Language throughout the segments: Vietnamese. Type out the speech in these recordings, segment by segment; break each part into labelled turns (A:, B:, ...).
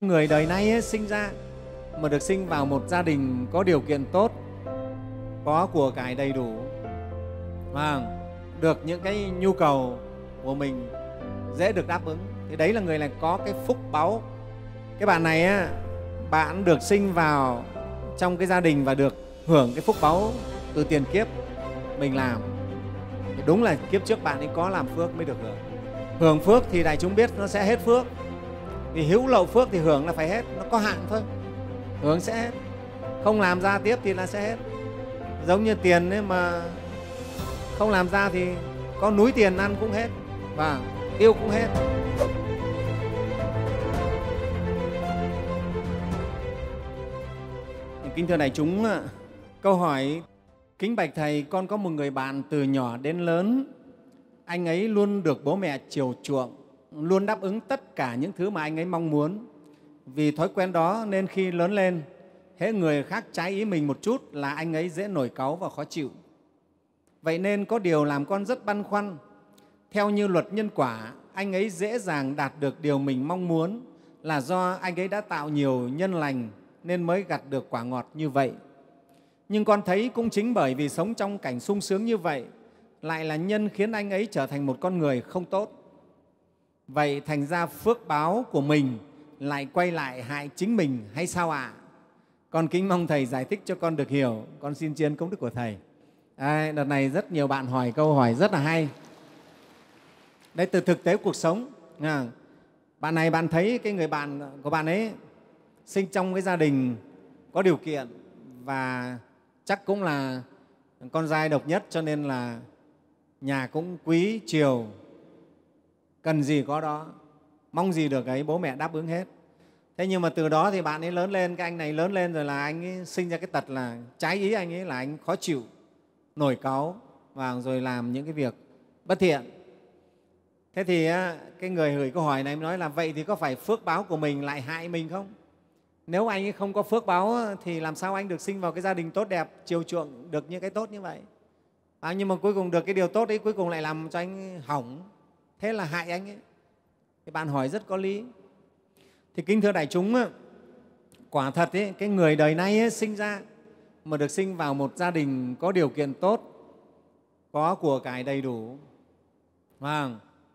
A: Người đời nay ấy, sinh ra mà được sinh vào một gia đình có điều kiện tốt, có của cải đầy đủ, và được những cái nhu cầu của mình dễ được đáp ứng. Thì đấy là người này có cái phúc báu. Cái bạn này, á, bạn được sinh vào trong cái gia đình và được hưởng cái phúc báu từ tiền kiếp mình làm. Thì đúng là kiếp trước bạn ấy có làm phước mới được hưởng. Hưởng phước thì đại chúng biết nó sẽ hết phước, thì hữu lậu phước thì hưởng là phải hết nó có hạn thôi hưởng sẽ hết không làm ra tiếp thì là sẽ hết giống như tiền ấy mà không làm ra thì có núi tiền ăn cũng hết và tiêu cũng hết Kính thưa đại chúng, câu hỏi Kính bạch Thầy, con có một người bạn từ nhỏ đến lớn, anh ấy luôn được bố mẹ chiều chuộng, luôn đáp ứng tất cả những thứ mà anh ấy mong muốn. Vì thói quen đó nên khi lớn lên, hễ người khác trái ý mình một chút là anh ấy dễ nổi cáu và khó chịu. Vậy nên có điều làm con rất băn khoăn. Theo như luật nhân quả, anh ấy dễ dàng đạt được điều mình mong muốn là do anh ấy đã tạo nhiều nhân lành nên mới gặt được quả ngọt như vậy. Nhưng con thấy cũng chính bởi vì sống trong cảnh sung sướng như vậy lại là nhân khiến anh ấy trở thành một con người không tốt Vậy thành ra phước báo của mình lại quay lại hại chính mình hay sao ạ? À? Con kính mong Thầy giải thích cho con được hiểu. Con xin chiến công đức của Thầy. Đấy, đợt này rất nhiều bạn hỏi câu hỏi rất là hay. đây từ thực tế cuộc sống. À, bạn này bạn thấy cái người bạn của bạn ấy sinh trong cái gia đình có điều kiện và chắc cũng là con trai độc nhất cho nên là nhà cũng quý chiều cần gì có đó mong gì được ấy bố mẹ đáp ứng hết thế nhưng mà từ đó thì bạn ấy lớn lên cái anh này lớn lên rồi là anh ấy sinh ra cái tật là trái ý anh ấy là anh khó chịu nổi cáu và rồi làm những cái việc bất thiện thế thì cái người gửi câu hỏi này nói là vậy thì có phải phước báo của mình lại hại mình không nếu anh ấy không có phước báo thì làm sao anh được sinh vào cái gia đình tốt đẹp chiều chuộng được những cái tốt như vậy à, nhưng mà cuối cùng được cái điều tốt ấy cuối cùng lại làm cho anh hỏng thế là hại anh ấy thì bạn hỏi rất có lý thì kính thưa đại chúng quả thật ấy, cái người đời nay ấy, sinh ra mà được sinh vào một gia đình có điều kiện tốt có của cải đầy đủ và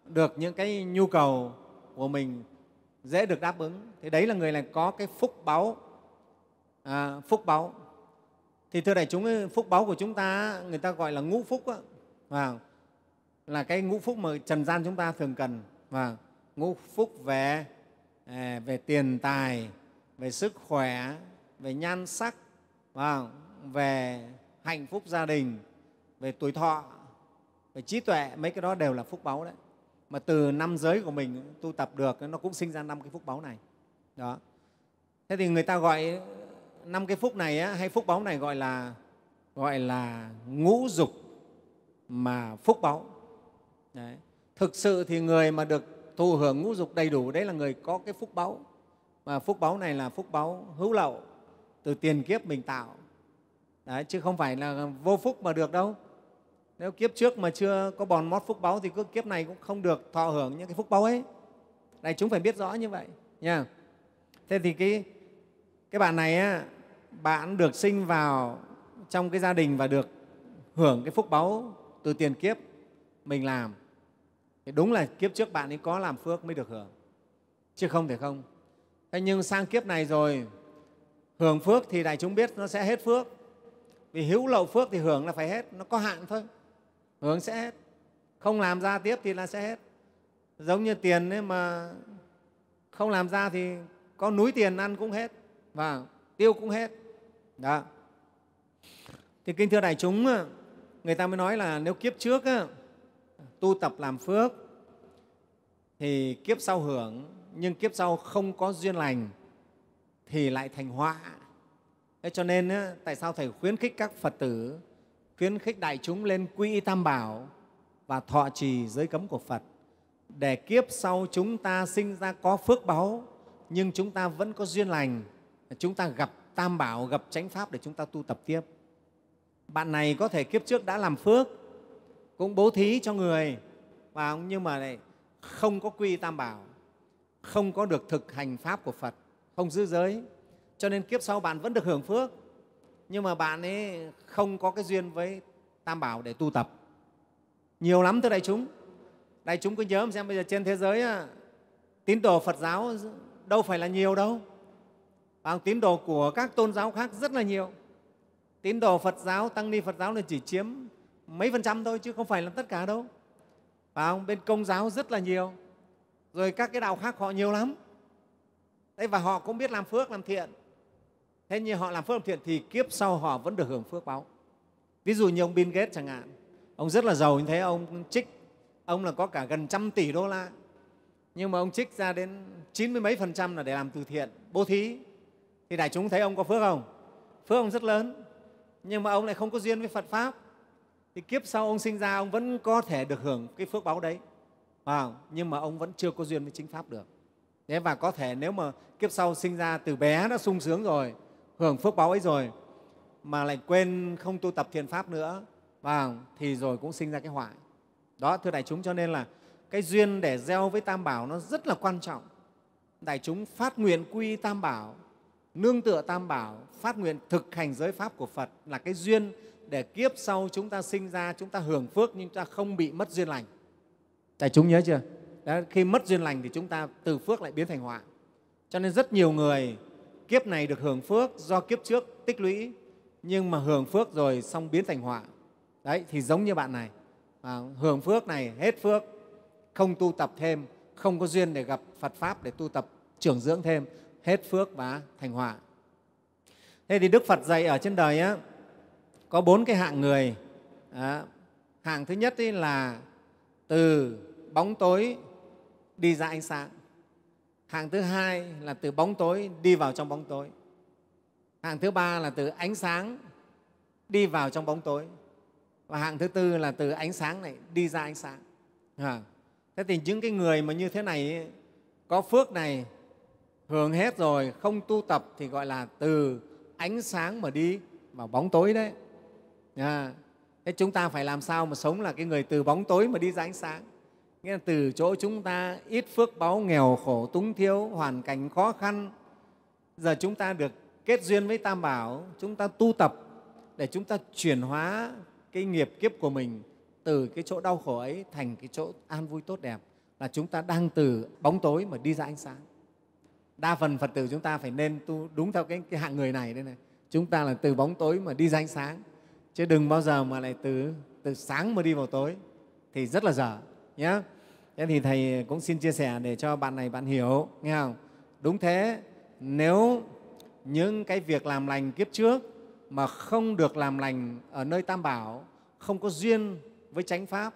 A: được những cái nhu cầu của mình dễ được đáp ứng thì đấy là người này có cái phúc báu à, phúc báu thì thưa đại chúng phúc báu của chúng ta người ta gọi là ngũ phúc á là cái ngũ phúc mà trần gian chúng ta thường cần và ngũ phúc về à, về tiền tài về sức khỏe về nhan sắc về hạnh phúc gia đình về tuổi thọ về trí tuệ mấy cái đó đều là phúc báu đấy mà từ năm giới của mình tu tập được nó cũng sinh ra năm cái phúc báu này đó thế thì người ta gọi năm cái phúc này hay phúc báu này gọi là gọi là ngũ dục mà phúc báu Đấy. Thực sự thì người mà được thụ hưởng ngũ dục đầy đủ đấy là người có cái phúc báu. Và phúc báu này là phúc báu hữu lậu, từ tiền kiếp mình tạo. Đấy, chứ không phải là vô phúc mà được đâu. Nếu kiếp trước mà chưa có bòn mót phúc báu thì cứ kiếp này cũng không được thọ hưởng những cái phúc báu ấy. đây chúng phải biết rõ như vậy nha. Thế thì cái cái bạn này á, bạn được sinh vào trong cái gia đình và được hưởng cái phúc báu từ tiền kiếp mình làm đúng là kiếp trước bạn ấy có làm phước mới được hưởng chứ không thể không thế nhưng sang kiếp này rồi hưởng phước thì đại chúng biết nó sẽ hết phước vì hữu lậu phước thì hưởng là phải hết nó có hạn thôi hưởng sẽ hết không làm ra tiếp thì là sẽ hết giống như tiền ấy mà không làm ra thì có núi tiền ăn cũng hết và tiêu cũng hết đó thì kinh thưa đại chúng người ta mới nói là nếu kiếp trước tu tập làm phước thì kiếp sau hưởng nhưng kiếp sau không có duyên lành thì lại thành họa thế cho nên tại sao thầy khuyến khích các phật tử khuyến khích đại chúng lên quy y tam bảo và thọ trì giới cấm của phật để kiếp sau chúng ta sinh ra có phước báu nhưng chúng ta vẫn có duyên lành chúng ta gặp tam bảo gặp chánh pháp để chúng ta tu tập tiếp bạn này có thể kiếp trước đã làm phước cũng bố thí cho người và nhưng mà này không có quy tam bảo không có được thực hành pháp của phật không giữ giới cho nên kiếp sau bạn vẫn được hưởng phước nhưng mà bạn ấy không có cái duyên với tam bảo để tu tập nhiều lắm thưa đại chúng đại chúng cứ nhớ xem bây giờ trên thế giới tín đồ phật giáo đâu phải là nhiều đâu và tín đồ của các tôn giáo khác rất là nhiều tín đồ phật giáo tăng ni phật giáo là chỉ chiếm mấy phần trăm thôi chứ không phải là tất cả đâu phải không bên công giáo rất là nhiều rồi các cái đạo khác họ nhiều lắm đấy và họ cũng biết làm phước làm thiện thế nhưng họ làm phước làm thiện thì kiếp sau họ vẫn được hưởng phước báo ví dụ như ông Bill Gates chẳng hạn ông rất là giàu như thế ông trích ông là có cả gần trăm tỷ đô la nhưng mà ông trích ra đến chín mươi mấy phần trăm là để làm từ thiện bố thí thì đại chúng thấy ông có phước không phước ông rất lớn nhưng mà ông lại không có duyên với Phật pháp thì kiếp sau ông sinh ra ông vẫn có thể được hưởng cái phước báo đấy à, nhưng mà ông vẫn chưa có duyên với chính pháp được thế và có thể nếu mà kiếp sau sinh ra từ bé đã sung sướng rồi hưởng phước báo ấy rồi mà lại quên không tu tập thiền pháp nữa à, thì rồi cũng sinh ra cái hoại đó thưa đại chúng cho nên là cái duyên để gieo với tam bảo nó rất là quan trọng đại chúng phát nguyện quy tam bảo nương tựa tam bảo phát nguyện thực hành giới pháp của phật là cái duyên để kiếp sau chúng ta sinh ra chúng ta hưởng phước nhưng ta không bị mất duyên lành Tại chúng nhớ chưa Đó, khi mất duyên lành thì chúng ta từ phước lại biến thành họa cho nên rất nhiều người kiếp này được hưởng phước do kiếp trước tích lũy nhưng mà hưởng phước rồi xong biến thành họa đấy thì giống như bạn này à, hưởng phước này hết phước không tu tập thêm không có duyên để gặp phật pháp để tu tập trưởng dưỡng thêm hết phước và thành họa thế thì đức phật dạy ở trên đời á có bốn cái hạng người à, hạng thứ nhất là từ bóng tối đi ra ánh sáng hạng thứ hai là từ bóng tối đi vào trong bóng tối hạng thứ ba là từ ánh sáng đi vào trong bóng tối và hạng thứ tư là từ ánh sáng này đi ra ánh sáng à. thế thì những cái người mà như thế này có phước này hưởng hết rồi không tu tập thì gọi là từ ánh sáng mà đi vào bóng tối đấy à, thế chúng ta phải làm sao mà sống là cái người từ bóng tối mà đi ra ánh sáng nghĩa là từ chỗ chúng ta ít phước báo nghèo khổ túng thiếu hoàn cảnh khó khăn giờ chúng ta được kết duyên với tam bảo chúng ta tu tập để chúng ta chuyển hóa cái nghiệp kiếp của mình từ cái chỗ đau khổ ấy thành cái chỗ an vui tốt đẹp là chúng ta đang từ bóng tối mà đi ra ánh sáng đa phần phật tử chúng ta phải nên tu đúng theo cái, cái hạng người này đây này chúng ta là từ bóng tối mà đi ra ánh sáng chứ đừng bao giờ mà lại từ từ sáng mà đi vào tối thì rất là dở nhé thế thì thầy cũng xin chia sẻ để cho bạn này bạn hiểu nghe không đúng thế nếu những cái việc làm lành kiếp trước mà không được làm lành ở nơi tam bảo không có duyên với chánh pháp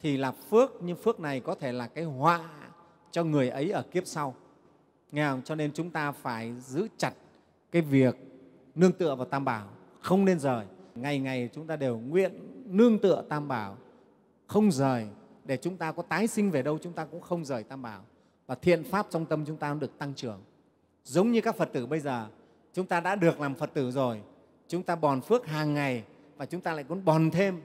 A: thì là phước nhưng phước này có thể là cái họa cho người ấy ở kiếp sau nghe không cho nên chúng ta phải giữ chặt cái việc nương tựa vào tam bảo không nên rời ngày ngày chúng ta đều nguyện nương tựa tam bảo không rời để chúng ta có tái sinh về đâu chúng ta cũng không rời tam bảo và thiện pháp trong tâm chúng ta được tăng trưởng giống như các phật tử bây giờ chúng ta đã được làm phật tử rồi chúng ta bòn phước hàng ngày và chúng ta lại muốn bòn thêm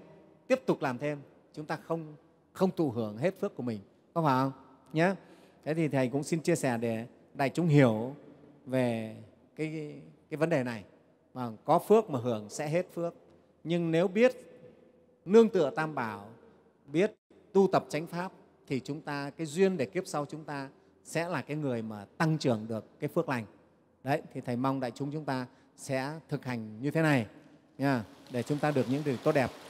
A: tiếp tục làm thêm chúng ta không không thụ hưởng hết phước của mình có phải không nhé thế thì thầy cũng xin chia sẻ để đại chúng hiểu về cái, cái vấn đề này mà có phước mà hưởng sẽ hết phước nhưng nếu biết nương tựa tam bảo biết tu tập chánh pháp thì chúng ta cái duyên để kiếp sau chúng ta sẽ là cái người mà tăng trưởng được cái phước lành đấy thì thầy mong đại chúng chúng ta sẽ thực hành như thế này nha để chúng ta được những điều tốt đẹp